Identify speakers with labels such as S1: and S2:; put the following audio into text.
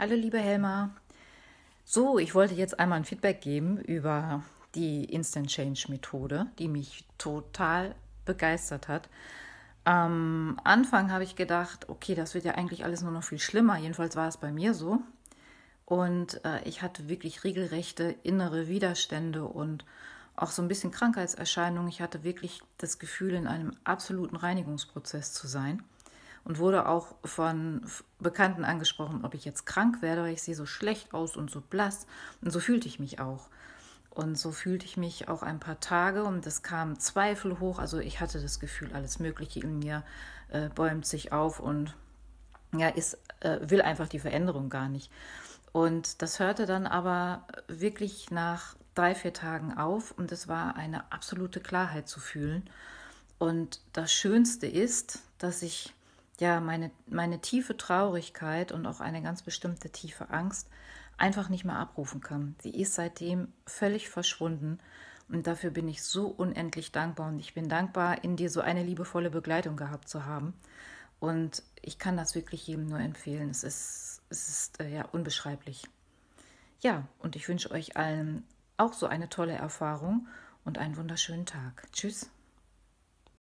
S1: Hallo, liebe Helma. So, ich wollte jetzt einmal ein Feedback geben über die Instant Change Methode, die mich total begeistert hat. Am Anfang habe ich gedacht, okay, das wird ja eigentlich alles nur noch viel schlimmer. Jedenfalls war es bei mir so. Und äh, ich hatte wirklich regelrechte innere Widerstände und auch so ein bisschen Krankheitserscheinungen. Ich hatte wirklich das Gefühl, in einem absoluten Reinigungsprozess zu sein und wurde auch von Bekannten angesprochen, ob ich jetzt krank werde, weil ich sehe so schlecht aus und so blass. Und so fühlte ich mich auch. Und so fühlte ich mich auch ein paar Tage und es kamen Zweifel hoch. Also ich hatte das Gefühl, alles Mögliche in mir äh, bäumt sich auf und ja, ist, äh, will einfach die Veränderung gar nicht. Und das hörte dann aber wirklich nach drei, vier Tagen auf und es war eine absolute Klarheit zu fühlen. Und das Schönste ist, dass ich ja, meine, meine tiefe Traurigkeit und auch eine ganz bestimmte tiefe Angst einfach nicht mehr abrufen kann. Sie ist seitdem völlig verschwunden und dafür bin ich so unendlich dankbar und ich bin dankbar, in dir so eine liebevolle Begleitung gehabt zu haben. Und ich kann das wirklich jedem nur empfehlen. Es ist, es ist äh, ja unbeschreiblich. Ja, und ich wünsche euch allen auch so eine tolle Erfahrung und einen wunderschönen Tag. Tschüss.